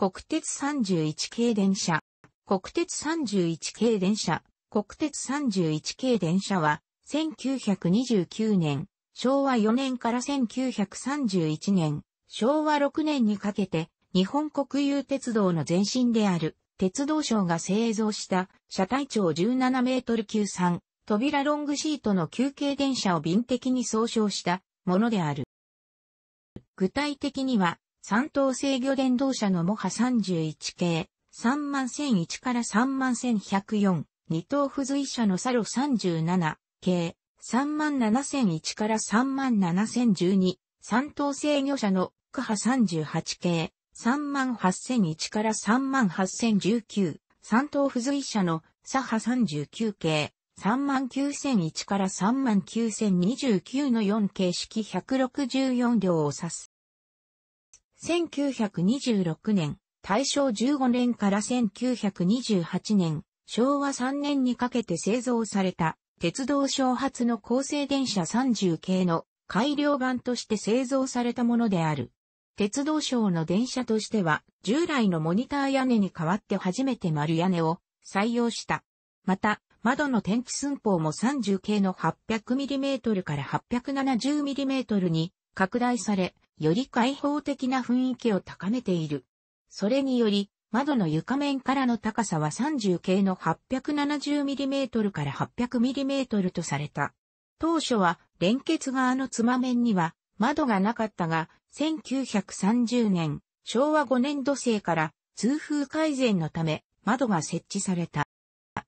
国鉄31系電車。国鉄31系電車。国鉄31系電車は、1929年、昭和4年から1931年、昭和6年にかけて、日本国有鉄道の前身である、鉄道省が製造した車体長17メートル級3、扉ロングシートの休憩電車を便的に総称したものである。具体的には、三等制御電動車のモハ31系、31001万から31104万、二等付随車のサロ37系、37001万から37012万、三等制御車のクハ38系、38001万から38019万、三等付随車のサハ39系、39001万から39029万の4形式164両を指す。1926年、大正15年から1928年、昭和3年にかけて製造された、鉄道小発の高性電車30系の改良版として製造されたものである。鉄道省の電車としては、従来のモニター屋根に代わって初めて丸屋根を採用した。また、窓の天気寸法も30系の 800mm から 870mm に拡大され、より開放的な雰囲気を高めている。それにより、窓の床面からの高さは30系の 870mm から 800mm とされた。当初は連結側のつま面には窓がなかったが、1930年、昭和5年度生から通風改善のため窓が設置された。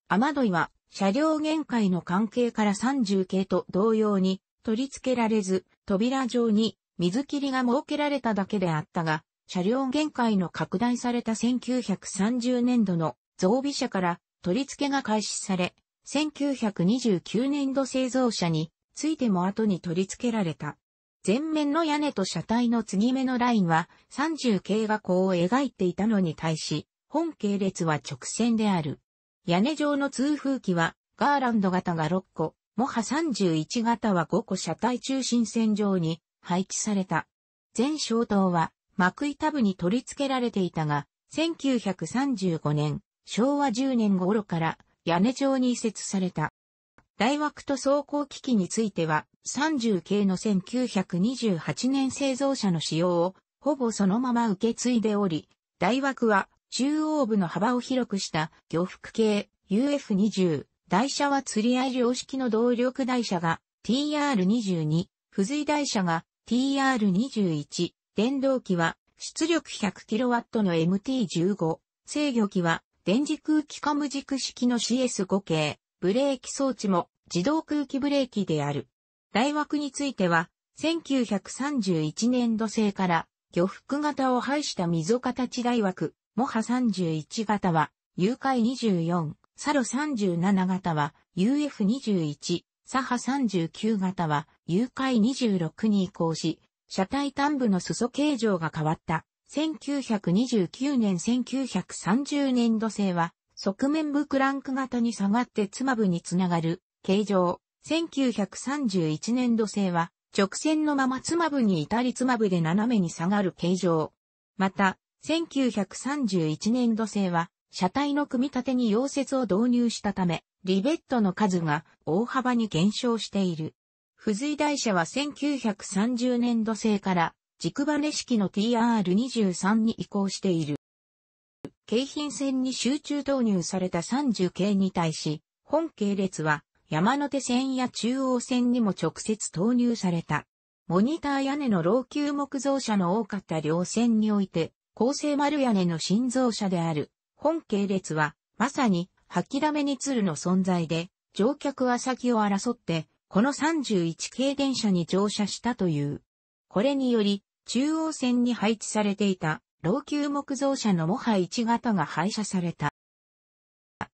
雨どいは車両限界の関係から30系と同様に取り付けられず、扉上に水切りが設けられただけであったが、車両限界の拡大された1930年度の増備車から取り付けが開始され、1929年度製造車についても後に取り付けられた。前面の屋根と車体の継ぎ目のラインは30系が弧を描いていたのに対し、本系列は直線である。屋根上の通風機はガーランド型が6個、モハ31型は5個車体中心線上に配置された。全小灯は幕板部に取り付けられていたが、1935年、昭和10年頃から屋根上に移設された。大枠と走行機器については、30系の1928年製造車の使用をほぼそのまま受け継いでおり、大枠は中央部の幅を広くした魚服系 UF20、台車は釣り合い両式の動力台車が TR22、付随台車が TR21 電動機は出力 100kW の MT15、制御機は電磁空気カム軸式の CS5 系、ブレーキ装置も自動空気ブレーキである。大枠については、1931年度製から魚服型を排した溝形大枠、モハ31型は、誘拐24、サロ37型は、UF21、左派39型は、誘拐26に移行し、車体端部の裾形状が変わった。1929年1930年度製は、側面部クランク型に下がって妻部につながる形状。1931年度製は、直線のまま妻部に至り妻部で斜めに下がる形状。また、1931年度製は、車体の組み立てに溶接を導入したため、リベットの数が大幅に減少している。付随台車は1930年度製から軸バネ式の TR23 に移行している。京浜線に集中投入された30系に対し、本系列は山手線や中央線にも直接投入された。モニター屋根の老朽木造車の多かった両線において、厚生丸屋根の新造車である、本系列は、まさに吐きだめに鶴の存在で、乗客は先を争って、この31系電車に乗車したという。これにより、中央線に配置されていた、老朽木造車のモハ1型が廃車された。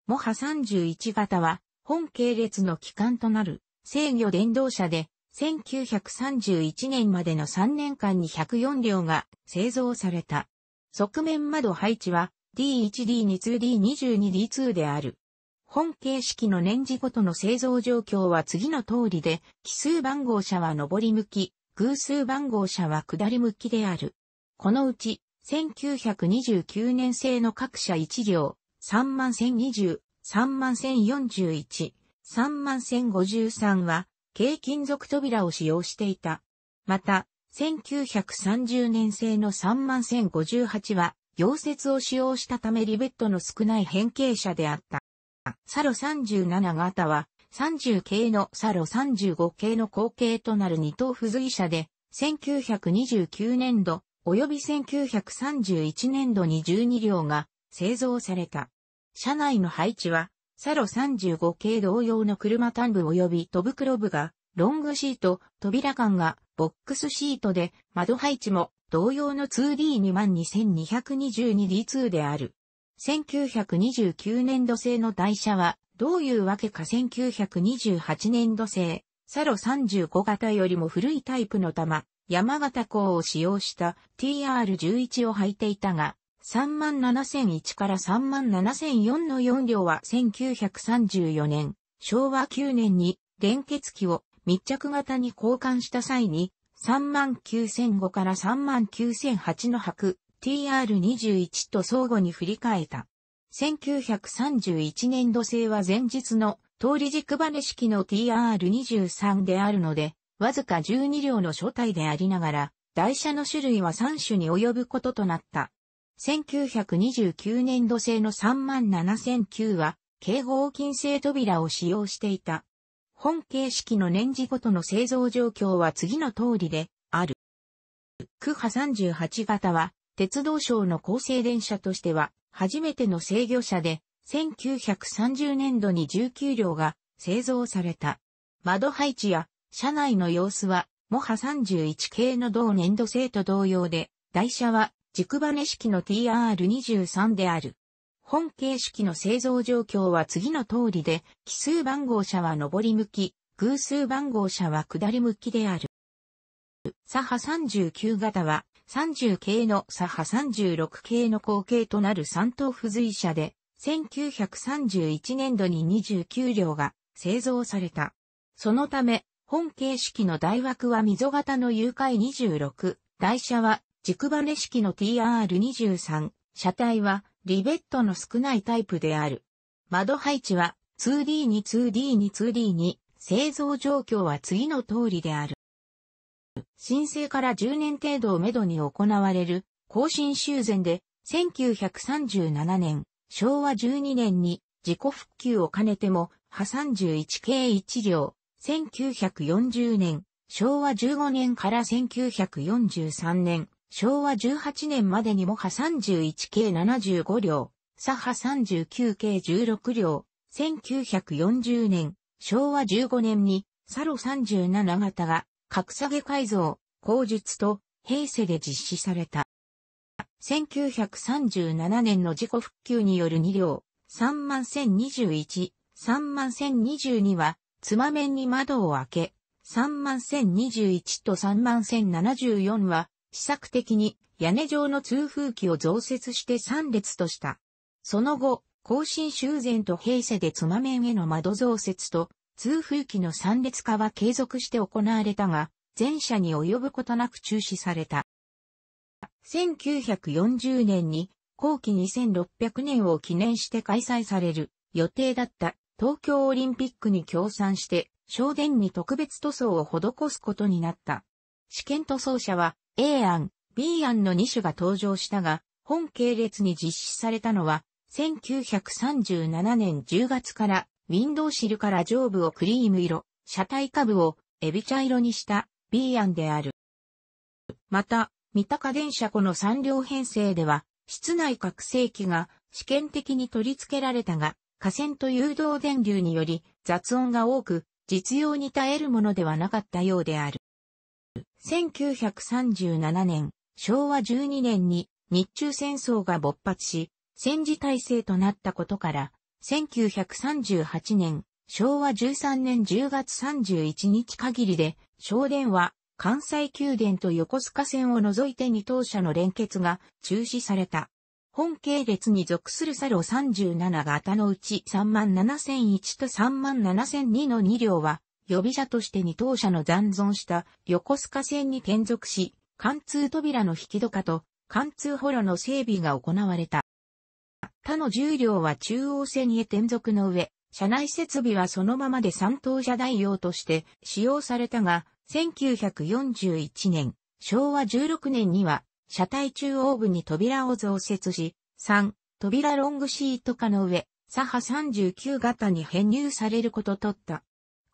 モハ31型は、本系列の機関となる制御電動車で、1931年までの3年間に104両が製造された。側面窓配置は D1D2D22D2 である。本形式の年次ごとの製造状況は次の通りで、奇数番号車は上り向き、偶数番号車は下り向きである。このうち、1929年製の各社1両、31020、31041、31053は、軽金属扉を使用していた。また、1930年製の31058は、溶接を使用したためリベットの少ない変形車であった。サロ37型は30系のサロ35系の後継となる二等付随車で、1929年度及び1931年度に12両が製造された。車内の配置は、サロ35系同様の車端部及び戸袋部がロングシート、扉間がボックスシートで窓配置も同様の 2D22222D2 である。1929年度製の台車は、どういうわけか1928年度製、サロ35型よりも古いタイプの玉、山形港を使用した TR11 を履いていたが、37001から37004の4両は1934年、昭和9年に連結機を密着型に交換した際に39005から39008の白 TR21 と相互に振り替えた。1931年度製は前日の通り軸バネ式の TR23 であるので、わずか12両の初体でありながら、台車の種類は3種に及ぶこととなった。1929年度製の37009は、警報金製扉を使用していた。本形式の年次ごとの製造状況は次の通りである。区波38型は、鉄道省の構成電車としては、初めての制御車で、1930年度に19両が製造された。窓配置や車内の様子は、モハ31系の同年度製と同様で、台車は軸バネ式の TR23 である。本形式の製造状況は次の通りで、奇数番号車は上り向き、偶数番号車は下り向きである。左派39型は30系の左派36系の後継となる3等付随車で、1931年度に29両が製造された。そのため、本形式の大枠は溝型の誘拐26、台車は軸バネ式の TR23、車体はリベットの少ないタイプである。窓配置は 2D に 2D に 2D に製造状況は次の通りである。申請から10年程度をめどに行われる更新修繕で1937年、昭和12年に自己復旧を兼ねても、破31系1両、1940年、昭和15年から1943年、昭和18年までにもハ31系75両、左派39系16両、1940年、昭和15年に、サロ37型が、格下げ改造、口述と、平成で実施された。1937年の事故復旧による2両、3万1021、3万1022は、つま面に窓を開け、3万1021と3万1074は、試作的に屋根状の通風機を増設して3列とした。その後、更新修繕と閉鎖で妻面への窓増設と、通風機の3列化は継続して行われたが、前者に及ぶことなく中止された。1940年に、後期2600年を記念して開催される予定だった東京オリンピックに協賛して、省電に特別塗装を施すことになった。試験塗装者は A 案、B 案の2種が登場したが、本系列に実施されたのは、1937年10月から、ウィンドウシルから上部をクリーム色、車体下部をエビ茶色にした B 案である。また、三鷹電車庫の3両編成では、室内拡声器が試験的に取り付けられたが、河川と誘導電流により雑音が多く、実用に耐えるものではなかったようである。1937年、昭和12年に日中戦争が勃発し、戦時体制となったことから、1938年、昭和13年10月31日限りで、省電は関西宮殿と横須賀線を除いて2等車の連結が中止された。本系列に属するサロ37型のうち37001と37002の2両は予備車として二等車の残存した横須賀線に転属し、貫通扉の引き戸化と貫通ホロの整備が行われた。他の重量は中央線へ転属の上、車内設備はそのままで三等車代用として使用されたが、1941年、昭和16年には、車体中央部に扉を増設し、3、扉ロングシート化の上、左派39型に編入されることとった。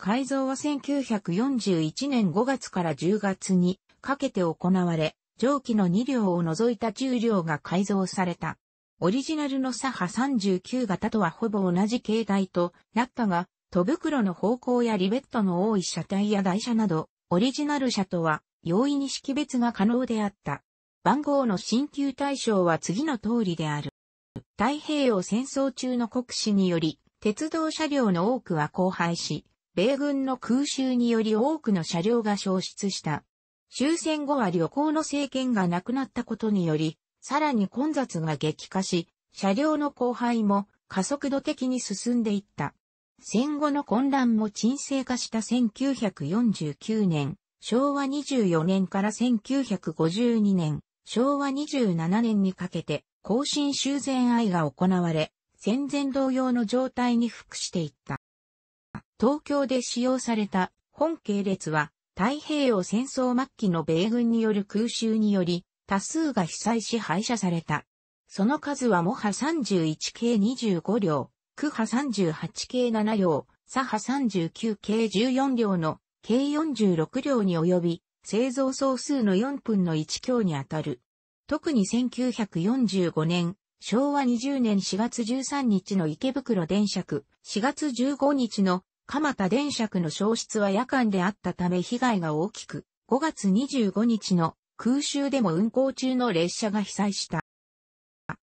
改造は1941年5月から10月にかけて行われ、蒸気の2両を除いた10両が改造された。オリジナルの左派39型とはほぼ同じ形態となったが、戸袋の方向やリベットの多い車体や台車など、オリジナル車とは容易に識別が可能であった。番号の新旧対象は次の通りである。太平洋戦争中の国史により、鉄道車両の多くは荒廃し、米軍の空襲により多くの車両が消失した。終戦後は旅行の政権がなくなったことにより、さらに混雑が激化し、車両の荒廃も加速度的に進んでいった。戦後の混乱も沈静化した1949年、昭和24年から1952年、昭和27年にかけて、更新修繕愛が行われ、戦前同様の状態に服していった。東京で使用された本系列は太平洋戦争末期の米軍による空襲により多数が被災し廃車された。その数はモハ31系25両、クハ38系7両、サハ39系14両の計46両に及び製造総数の4分の1強にあたる。特に1945年、昭和20年4月13日の池袋電車区、4月15日の蒲田電車区の消失は夜間であったため被害が大きく、5月25日の空襲でも運行中の列車が被災した。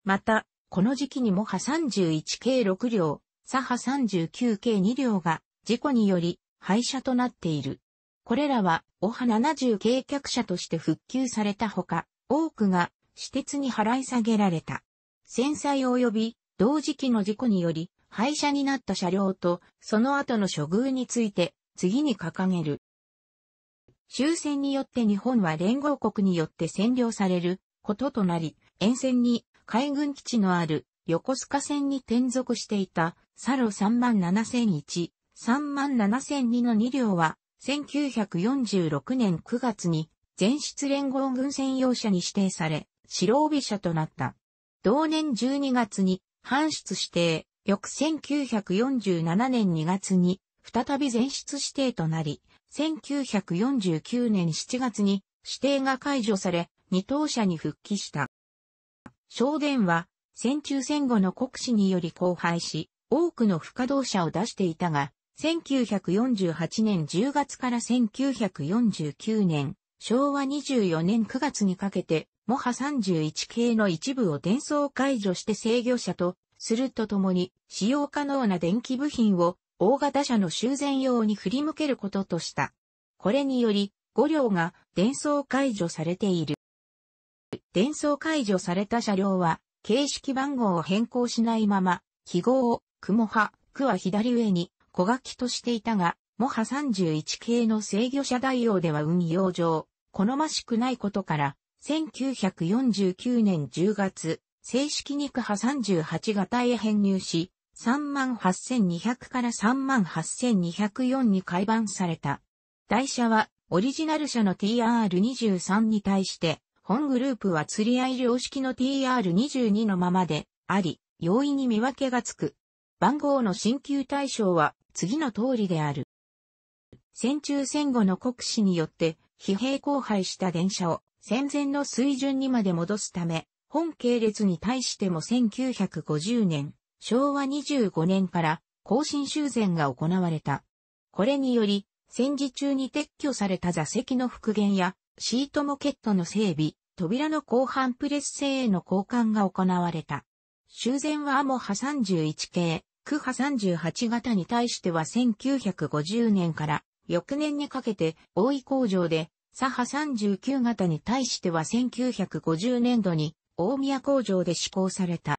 また、この時期にも波31系6両、左波39系2両が事故により廃車となっている。これらは、お波70系客車として復旧されたほか、多くが私鉄に払い下げられた。戦災及び同時期の事故により、廃車になった車両と、その後の処遇について、次に掲げる。終戦によって日本は連合国によって占領されることとなり、沿線に海軍基地のある横須賀線に転属していたサロ3万7001、3万7002の2両は、1946年9月に全室連合軍専用車に指定され、白帯車となった。同年12月に、搬出指定、翌1947年2月に再び全室指定となり、1949年7月に指定が解除され、二等車に復帰した。正殿は戦中戦後の国史により荒廃し、多くの不可動車を出していたが、1948年10月から1949年、昭和24年9月にかけて、モハ31系の一部を伝送解除して制御車とするとともに、使用可能な電気部品を大型車の修繕用に振り向けることとした。これにより、5両が電装解除されている。電装解除された車両は、形式番号を変更しないまま、記号を、雲波、区は左上に小書きとしていたが、モハ31系の制御車代用では運用上、好ましくないことから、1949年10月、正式に区派38型へ編入し、38200から38204に改版された。台車は、オリジナル車の TR23 に対して、本グループは釣り合い量式の TR22 のままで、あり、容易に見分けがつく。番号の新旧対象は、次の通りである。戦中戦後の国史によって、疲弊荒廃した電車を戦前の水準にまで戻すため、本系列に対しても1950年、昭和25年から更新修繕が行われた。これにより、戦時中に撤去された座席の復元や、シートモケットの整備、扉の後半プレス製への交換が行われた。修繕はアモハ31系、クハ38型に対しては1950年から翌年にかけて大井工場で、サハ39型に対しては1950年度に大宮工場で施行された。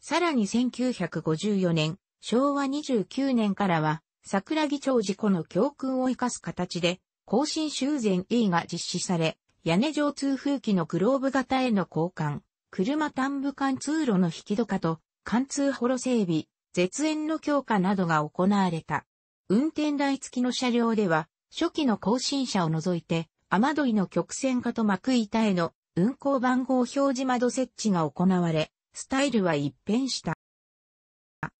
さらに1954年、昭和29年からは、桜木町事故の教訓を生かす形で、更新修繕 E が実施され、屋根上通風機のグローブ型への交換、車単部間通路の引き戸化と、貫通ホロ整備、絶縁の強化などが行われた。運転台付きの車両では、初期の更新車を除いて、雨どいの曲線化と幕板への運行番号表示窓設置が行われ、スタイルは一変した。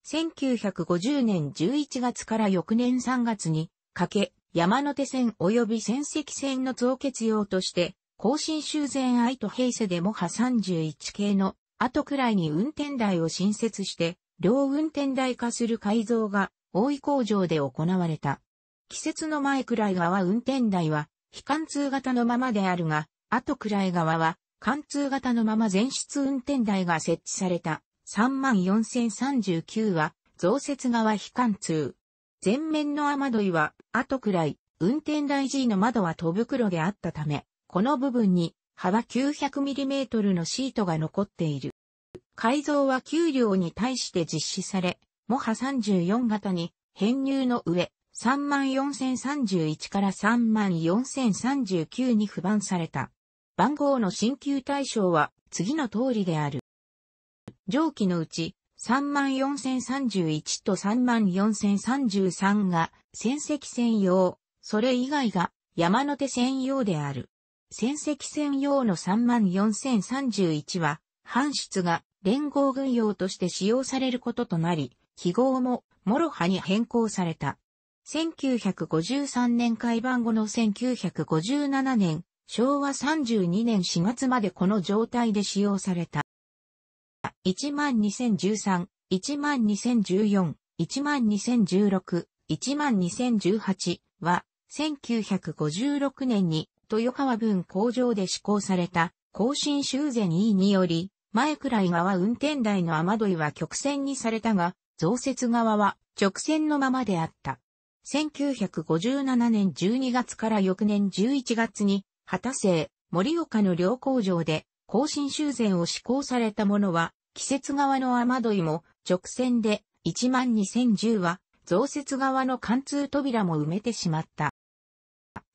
1950年11月から翌年3月にかけ、山手線及び仙石線の増結用として、更新修繕愛と平成でも波31系の後くらいに運転台を新設して、両運転台化する改造が大井工場で行われた。季節の前くらい側運転台は、非貫通型のままであるが、後らい側は、貫通型のまま全室運転台が設置された34039は増設側非貫通。前面の雨どいは後らい、運転台 G の窓は戸袋であったため、この部分に幅 900mm のシートが残っている。改造は給料に対して実施され、モハ34型に編入の上、34031から34039に不番された。番号の新旧対象は次の通りである。上記のうち34,031と34,033が戦績専用、それ以外が山手専用である。戦績専用の34,031は、半出が連合軍用として使用されることとなり、記号もモロハに変更された。1953年改版後の1957年、昭和32年4月までこの状態で使用された。12013、12014、12016、12018は、1956年に豊川分工場で施行された、更新修繕 E により、前くらい側運転台の雨どいは曲線にされたが、増設側は直線のままであった。1957年12月から翌年11月に畑生、森岡の両工場で、更新修繕を施行されたものは、季節側の雨どいも直線で12,010は、増設側の貫通扉も埋めてしまった。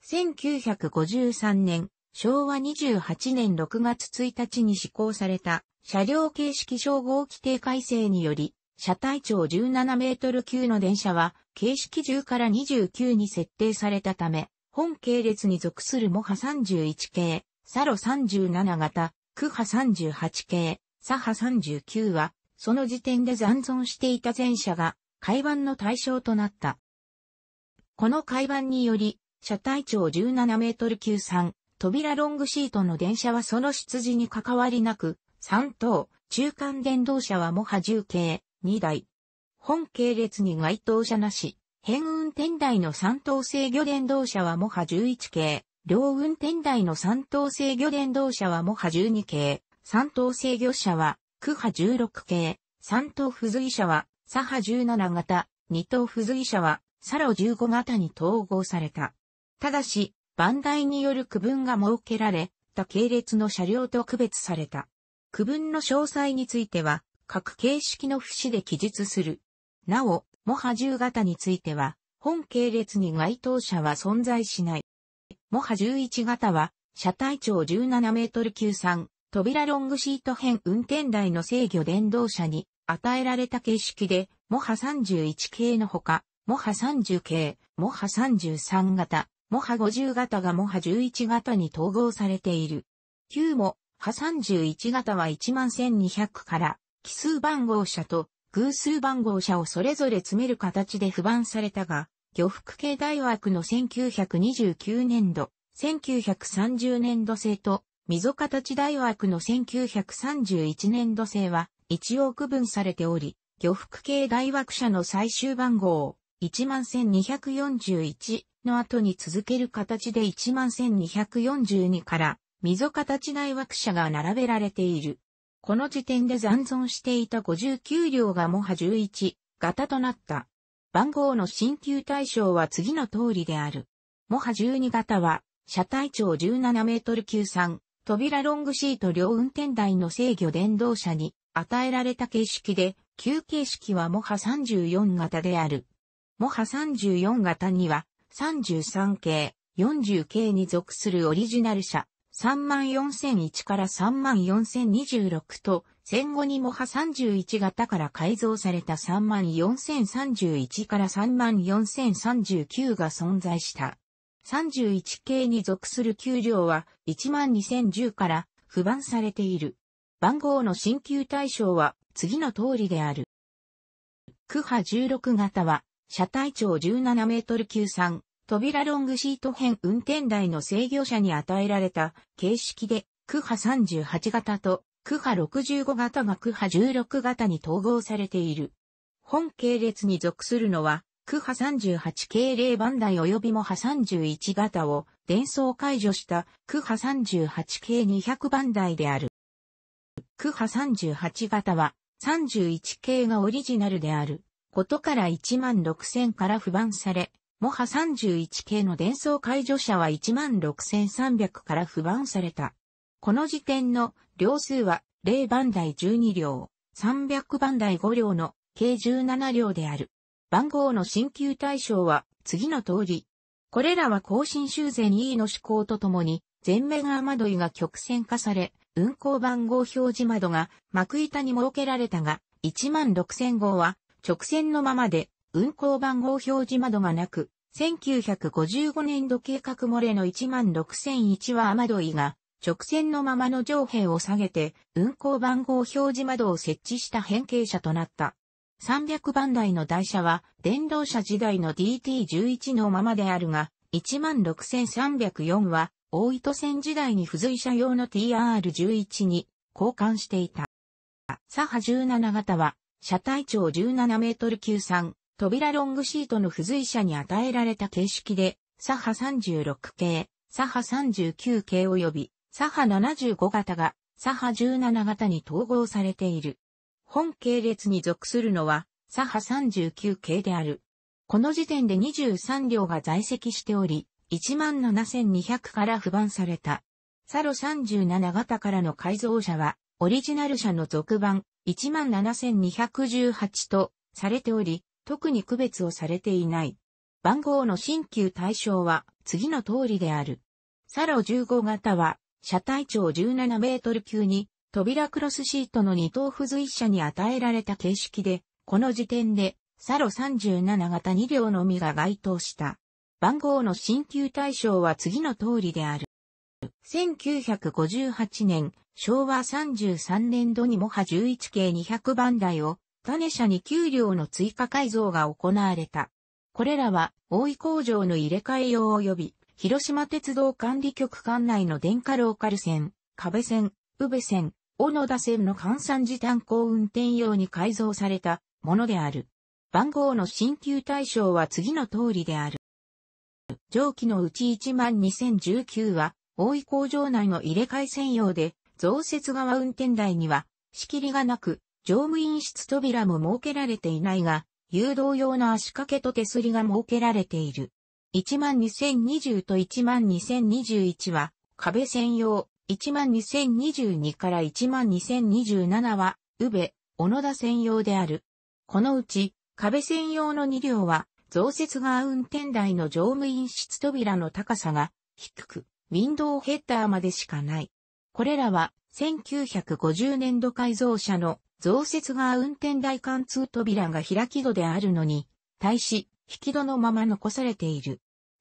1953年、昭和28年6月1日に施行された車両形式称号規定改正により、車体長17メートル級の電車は、形式10から29に設定されたため、本系列に属するモハ31系、サロ37型、クハ38系、サハ39は、その時点で残存していた前者が、海板の対象となった。この海板により、車体長17メートル級3、扉ロングシートの電車はその出自に関わりなく、3等、中間電動車はモハ10系、2台。本系列に該当者なし。変運転台の三等制御電動車はモハ11系、両運転台の三等制御電動車はモハ12系、三等制御車はクハ16系、三等付随車はサハ17型、二等付随車はサロ15型に統合された。ただし、バンダイによる区分が設けられ、た系列の車両と区別された。区分の詳細については、各形式の節で記述する。なお、モハ10型については、本系列に該当者は存在しない。モハ11型は、車体長17メートル級3、扉ロングシート編運転台の制御電動車に与えられた形式で、モハ31系のほか、モハ30系、モハ33型、モハ50型がモハ11型に統合されている。旧モハ31型は11200から奇数番号車と偶数番号車をそれぞれ詰める形で不番されたが、漁福系大学の1929年度、1930年度制と、溝形大学の1931年度制は一応区分されており、漁福系大学者の最終番号、11241の後に続ける形で11242から、溝形大学者が並べられている。この時点で残存していた59両がモハ11型となった。番号の新旧対象は次の通りである。モハ12型は、車体長17メートル級3、扉ロングシート両運転台の制御電動車に与えられた形式で、旧形式はモハ34型である。モハ34型には、33系、40系に属するオリジナル車、34001から34026と、戦後にモハ31型から改造された34031から34039が存在した。31系に属する給料は12010から不番されている。番号の新旧対象は次の通りである。クハ16型は、車体長17メートル級3、扉ロングシート編運転台の制御者に与えられた形式で、クハ38型とクハ65型がクハ16型に統合されている。本系列に属するのは、クハ38系0番台及びもハ31型を伝送解除したクハ38系200番台である。クハ38型は31系がオリジナルであることから1万6000から不番され、モハ 31K 系の伝送解除者は16,300から不満された。この時点の両数は0番台12両、300番台5両の計17両である。番号の新旧対象は次の通り。これらは更新修繕 E の施行とともに前面雨どいが曲線化され、運行番号表示窓が幕板に設けられたが、16,000号は直線のままで運行番号表示窓がなく、1955年度計画漏れの16001は雨どいが、直線のままの上辺を下げて、運行番号表示窓を設置した変形車となった。300番台の台車は、電動車時代の DT11 のままであるが、16304は、大糸線時代に付随車用の TR11 に交換していた。左派17型は、車体長17メートル級3、扉ロングシートの付随者に与えられた形式で、左波36系、左波39系及び左波75型が左波17型に統合されている。本系列に属するのは左波39系である。この時点で23両が在籍しており、17,200から不番された。サロ37型からの改造車は、オリジナル車の続版17,218とされており、特に区別をされていない。番号の新旧対象は次の通りである。サロ15型は、車体長17メートル級に、扉クロスシートの二等付随車に与えられた形式で、この時点で、サロ37型2両のみが該当した。番号の新旧対象は次の通りである。1958年、昭和33年度にモハ11系200番台を種ネに給料の追加改造が行われた。これらは、大井工場の入れ替え用及び、広島鉄道管理局管内の電化ローカル線、壁線、宇部線、小野田線の換算時短行運転用に改造されたものである。番号の新旧対象は次の通りである。上記のうち1万2019は、大井工場内の入れ替え専用で、増設側運転台には、仕切りがなく、乗務員室扉も設けられていないが、誘導用の足掛けと手すりが設けられている。12020と12021は壁専用、12022から12027は宇部、小野田専用である。このうち壁専用の2両は増設が運転台の乗務員室扉の高さが低く、ウィンドウヘッダーまでしかない。これらは1950年度改造車の増設が運転台貫通扉が開き戸であるのに、対し、引き戸のまま残されている。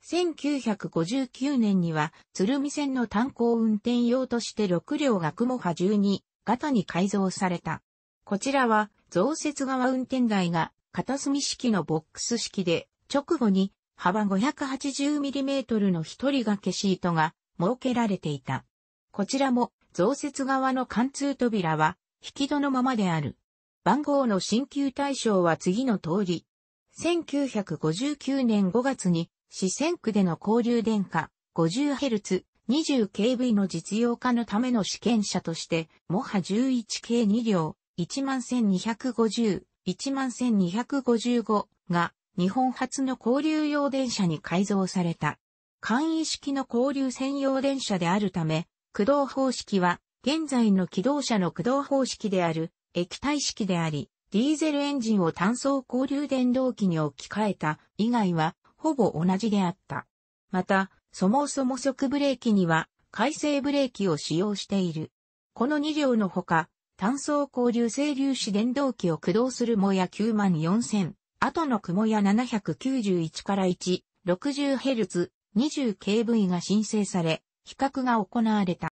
1959年には、鶴見線の炭鉱運転用として6両が雲波12型に改造された。こちらは、増設側運転台が片隅式のボックス式で、直後に幅 580mm の一人掛けシートが設けられていた。こちらも増設側の貫通扉は引き戸のままである。番号の新旧対象は次の通り。1959年5月に四川区での交流電化 50Hz 20kV の実用化のための試験車として、モハ11系2両、11250、11255が日本初の交流用電車に改造された。簡易式の交流専用電車であるため、駆動方式は現在の機動車の駆動方式である液体式であり、ディーゼルエンジンを単素交流電動機に置き換えた以外はほぼ同じであった。また、そもそも速ブレーキには回生ブレーキを使用している。この2両のほか、単層交流整粒子電動機を駆動するもや94000、後の雲や791から1、60Hz、20KV が申請され、比較が行われた。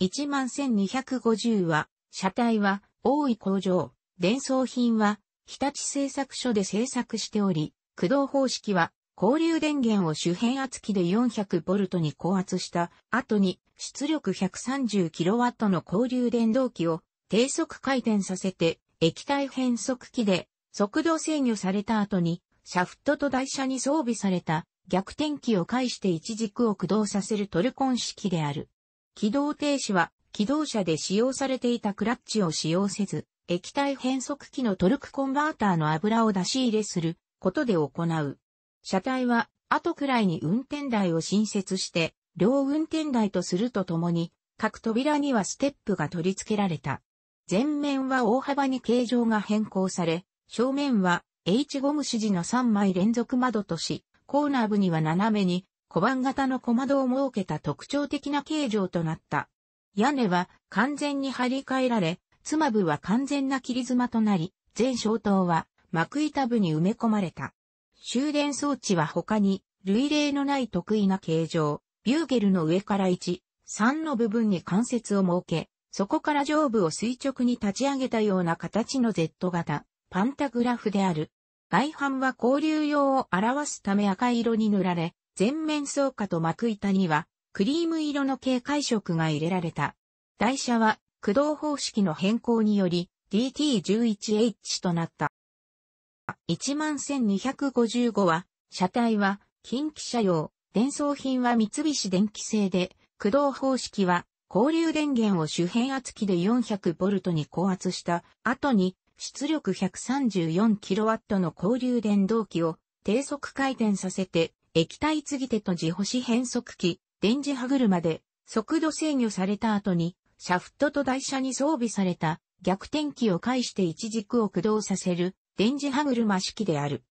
11250は、車体は、大井工場、伝送品は、日立製作所で製作しており、駆動方式は、交流電源を周辺圧器で 400V に高圧した後に出力 130kW の交流電動機を低速回転させて液体変速機で速度制御された後にシャフトと台車に装備された逆転機を介して一軸を駆動させるトルコン式である。起動停止は、起動車で使用されていたクラッチを使用せず、液体変速機のトルクコンバーターの油を出し入れすることで行う。車体は、後くらいに運転台を新設して、両運転台とするとともに、各扉にはステップが取り付けられた。前面は大幅に形状が変更され、正面は H ゴム指示の3枚連続窓とし、コーナー部には斜めに小判型の小窓を設けた特徴的な形状となった。屋根は完全に張り替えられ、妻部は完全な切り妻となり、全小塔は幕板部に埋め込まれた。終電装置は他に、類例のない得意な形状、ビューゲルの上から1、3の部分に関節を設け、そこから上部を垂直に立ち上げたような形の Z 型、パンタグラフである。外反は交流用を表すため赤色に塗られ、全面草加と幕板には、クリーム色の警戒色が入れられた。台車は、駆動方式の変更により、DT11H となった。11255は、車体は、近畿車用、電装品は三菱電機製で、駆動方式は、交流電源を周辺圧器で 400V に高圧した後に出力 134kW の交流電動機を低速回転させて液体継ぎ手と自保子変速機、電磁歯車で速度制御された後に、シャフトと台車に装備された逆転機を介して一軸を駆動させる電磁歯車式である。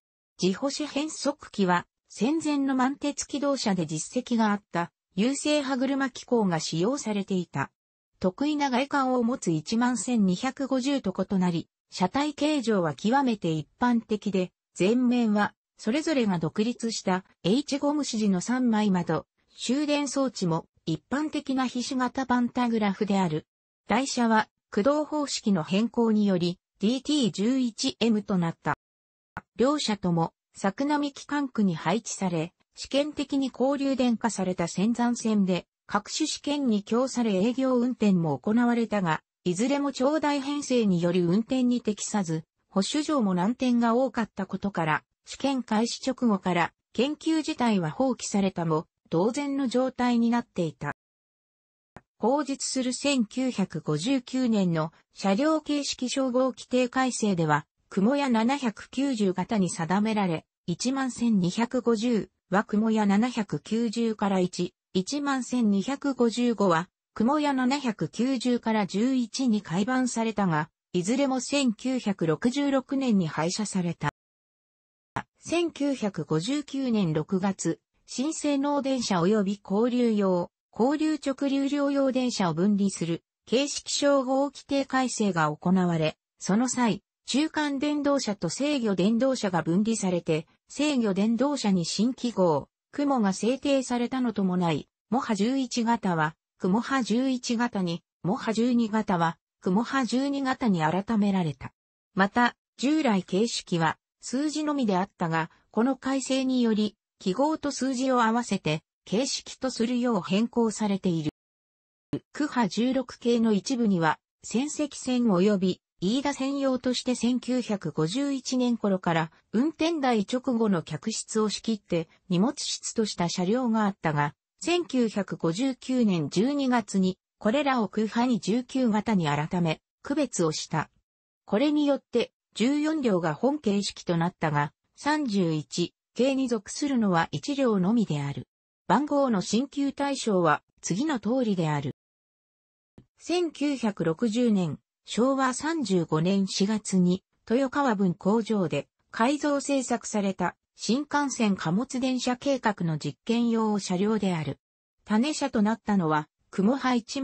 自保子変速機は戦前の満鉄機動車で実績があった優勢歯車機構が使用されていた。得意な外観を持つ11250と異なり、車体形状は極めて一般的で、前面はそれぞれが独立した H ゴム指示の3枚窓、終電装置も一般的な皮脂型パンタグラフである。台車は駆動方式の変更により DT11M となった。両車とも作並機関区に配置され、試験的に交流電化された仙山線で各種試験に供され営業運転も行われたが、いずれも長大編成により運転に適さず、保守上も難点が多かったことから、試験開始直後から研究自体は放棄されたも、当然の状態になっていた。後日する1959年の車両形式称号規定改正では、雲屋790型に定められ、11250は雲屋790から1、11255は雲屋790から11に改版されたが、いずれも1966年に廃車された。1959年6月、新性能電車及び交流用、交流直流両用電車を分離する、形式称号規定改正が行われ、その際、中間電動車と制御電動車が分離されて、制御電動車に新記号、雲が制定されたのともない、モハ11型は、雲波11型に、モハ12型は、雲波12型に改められた。また、従来形式は、数字のみであったが、この改正により、記号と数字を合わせて、形式とするよう変更されている。区波16系の一部には、戦績線及び飯田専用として1951年頃から運転台直後の客室を仕切って荷物室とした車両があったが、1959年12月にこれらを区派に19型に改め区別をした。これによって14両が本形式となったが、31系に属するのは1両のみである。番号の新旧対象は次の通りである。1960年、昭和35年4月に、豊川分工場で改造製作された新幹線貨物電車計画の実験用車両である。種車となったのは、雲波1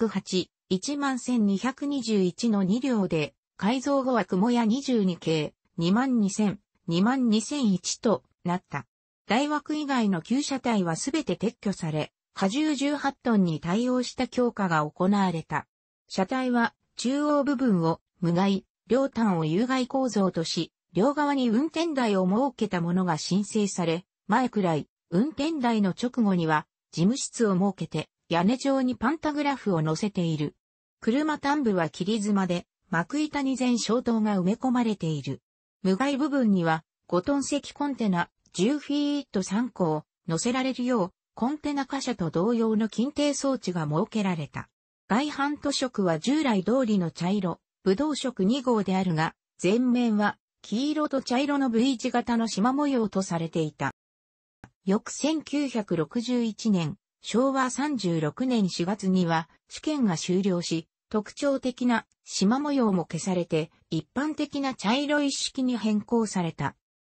1208、1 1221の2両で、改造後は雲屋22系、22000、22001となった。大枠以外の旧車体はすべて撤去され、荷重18トンに対応した強化が行われた。車体は中央部分を無害、両端を有害構造とし、両側に運転台を設けたものが申請され、前くらい、運転台の直後には、事務室を設けて、屋根上にパンタグラフを載せている。車端部は切り妻で、幕板に全消灯が埋め込まれている。無害部分には、5トン石コンテナ、10フィート3個を乗せられるよう、コンテナ貨車と同様の禁定装置が設けられた。外反塗色は従来通りの茶色、ブド色2号であるが、全面は黄色と茶色の V 字型の縞模様とされていた。翌1961年、昭和36年4月には試験が終了し、特徴的な縞模様も消されて、一般的な茶色い式に変更された。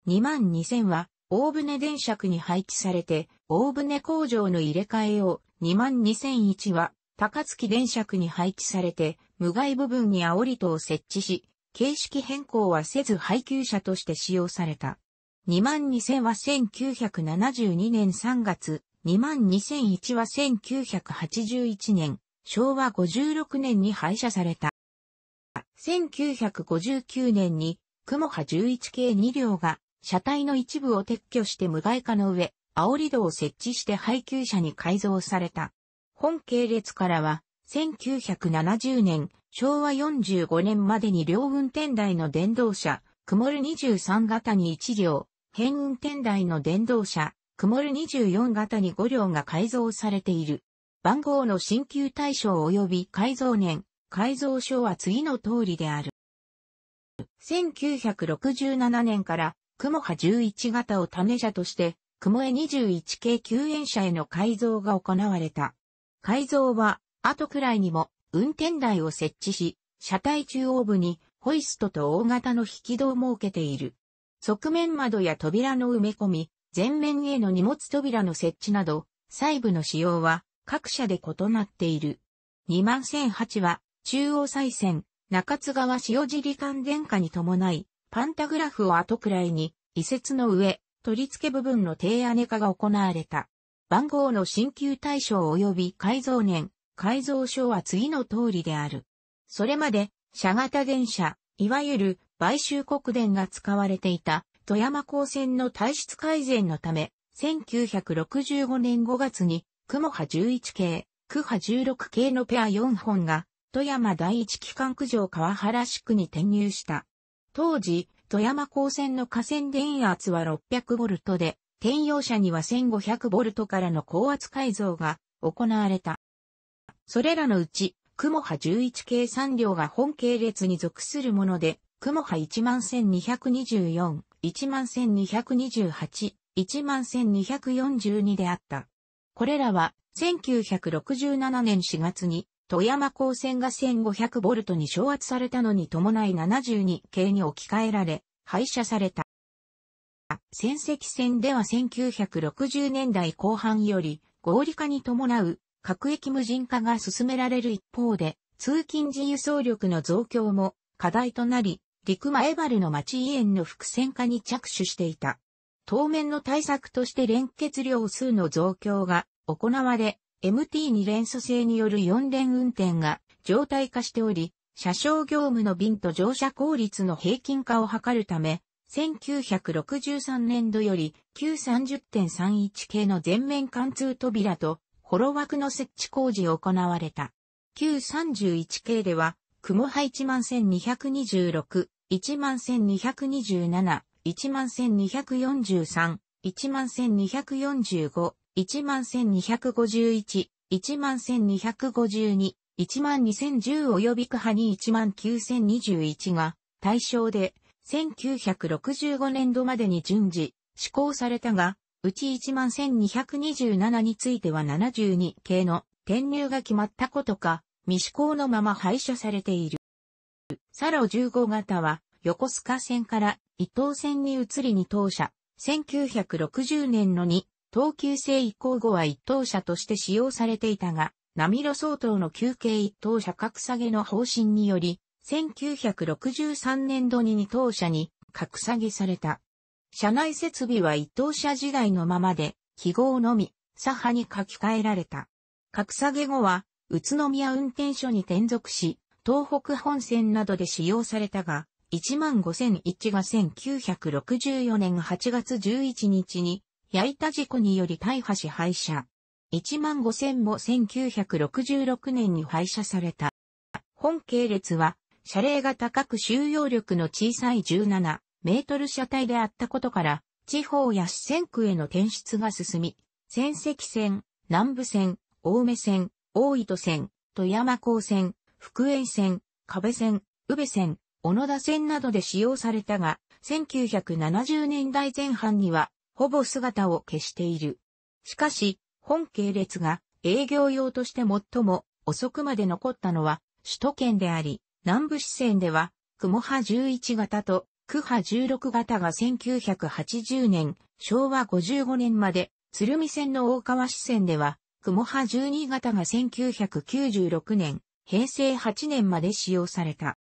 22000は、大船電車区に配置されて、大船工場の入れ替えを、22001は、高槻電車区に配置されて、無害部分に煽り戸を設置し、形式変更はせず配給車として使用された。22000は1972年3月、22001は1981年、昭和56年に廃車された。1959年に、雲波11系2両が、車体の一部を撤去して無害化の上、煽り戸を設置して配給車に改造された。本系列からは、1970年、昭和45年までに両運転台の電動車、クモル23型に1両、変運転台の電動車、クモル24型に5両が改造されている。番号の新旧対象及び改造年、改造書は次の通りである。1967年から、雲波11型を種車として、雲絵21系救援車への改造が行われた。改造は、後くらいにも、運転台を設置し、車体中央部に、ホイストと大型の引き戸を設けている。側面窓や扉の埋め込み、前面への荷物扉の設置など、細部の使用は、各社で異なっている。2万1008は、中央再線、中津川塩尻間電化に伴い、パンタグラフを後くらいに、移設の上、取り付け部分の低屋根化が行われた。番号の新旧対象及び改造年、改造書は次の通りである。それまで、車型電車、いわゆる買収国電が使われていた富山高専の体質改善のため、1965年5月に、雲波11系、区波16系のペア4本が富山第一機関区上川原市区に転入した。当時、富山高専の河川電圧は600ボルトで、転用車には1500ボルトからの高圧改造が行われた。それらのうち、雲波11系3両が本系列に属するもので、雲波11224、11228、11242であった。これらは1967年4月に富山高専が1 5 0 0トに昇圧されたのに伴い72系に置き換えられ、廃車された。戦績戦では1960年代後半より合理化に伴う各駅無人化が進められる一方で、通勤自輸送力の増強も課題となり、陸前原の町医園の伏線化に着手していた。当面の対策として連結量数の増強が行われ、MT2 連素性による4連運転が常態化しており、車掌業務の便と乗車効率の平均化を図るため、1963年度より Q30.31 系の全面貫通扉と、ホロ枠の設置工事を行われた。Q31 系では、雲波11226、11227、11243、11245、11251、11252、12010及び区派に19021が対象で1965年度までに順次施行されたが、うち11227については72系の転入が決まったことか、未施行のまま廃車されている。サロ15型は横須賀線から伊東線に移りに当社、1960年のに等級制移行後は一等車として使用されていたが、波路相当の休憩一等車格下げの方針により、1963年度に二等車に格下げされた。車内設備は一等車時代のままで、記号のみ、左派に書き換えられた。格下げ後は、宇都宮運転所に転属し、東北本線などで使用されたが、15001が1964年8月11日に焼いた事故により大破し廃車。1万5000も1966年に廃車された。本系列は、車齢が高く収容力の小さい17メートル車体であったことから、地方や四川区への転出が進み、仙石線、南部線、青梅線、大糸線、富山港線、福江線、壁線、宇部線、小野田線などで使用されたが、1970年代前半にはほぼ姿を消している。しかし、本系列が営業用として最も遅くまで残ったのは首都圏であり、南部支線では、雲波11型と区波16型が1980年、昭和55年まで、鶴見線の大川支線では、雲波12型が1996年、平成8年まで使用された。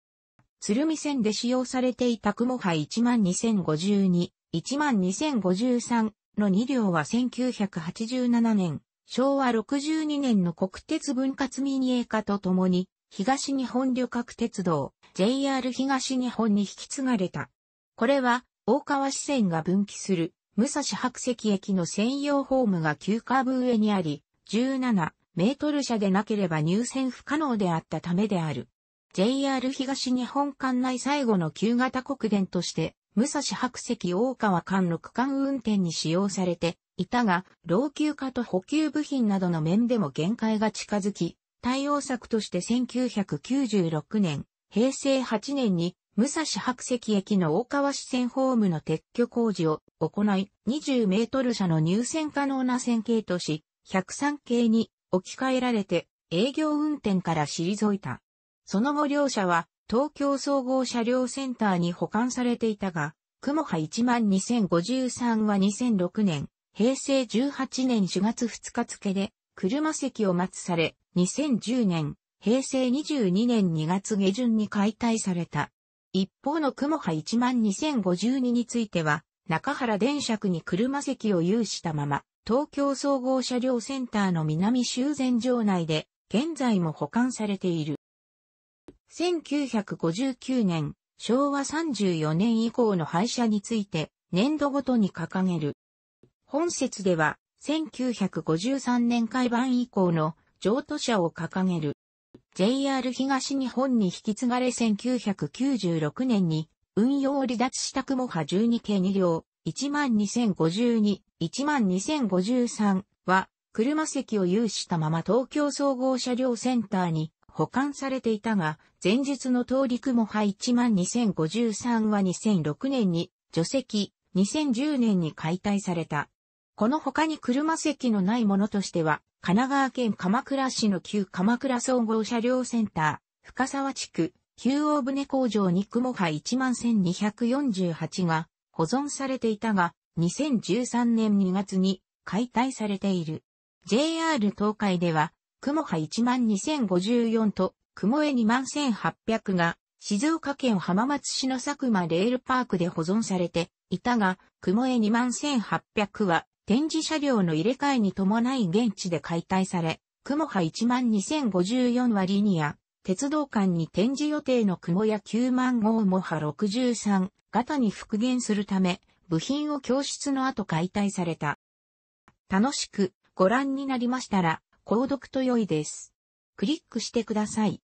鶴見線で使用されていた雲波12052、12053の2両は1987年、昭和62年の国鉄分割民営化とともに、東日本旅客鉄道、JR 東日本に引き継がれた。これは、大川支線が分岐する、武蔵白石駅の専用ホームが急カーブ上にあり、17メートル車でなければ入線不可能であったためである。JR 東日本管内最後の旧型国電として、武蔵白石大川間の区間運転に使用されていたが、老朽化と補給部品などの面でも限界が近づき、対応策として1996年、平成8年に武蔵白石駅の大川支線ホームの撤去工事を行い、20メートル車の入線可能な線形とし、103系に置き換えられて営業運転から退いた。その後両社は東京総合車両センターに保管されていたが、雲波12053は2006年、平成18年4月2日付で、車席を待つされ、2010年、平成22年2月下旬に解体された。一方の雲波12052については、中原電車区に車席を有したまま、東京総合車両センターの南修繕場内で、現在も保管されている。1959年、昭和34年以降の廃車について、年度ごとに掲げる。本節では、1953年改版以降の譲渡車を掲げる。JR 東日本に引き継がれ1996年に運用離脱した雲波12系2両12052、12053は車席を有したまま東京総合車両センターに保管されていたが、前述の通り雲派12053は2006年に除籍、2010年に解体された。この他に車席のないものとしては、神奈川県鎌倉市の旧鎌倉総合車両センター、深沢地区、旧大船工場に雲派11248が保存されていたが、2013年2月に解体されている。JR 東海では、雲波12054と雲江21800が静岡県浜松市の佐久間レールパークで保存されていたが、雲江21800は展示車両の入れ替えに伴い現地で解体され、雲波12054はリニア、鉄道館に展示予定の雲や9万号も波63型に復元するため、部品を教室の後解体された。楽しくご覧になりましたら、購読と良いです。クリックしてください。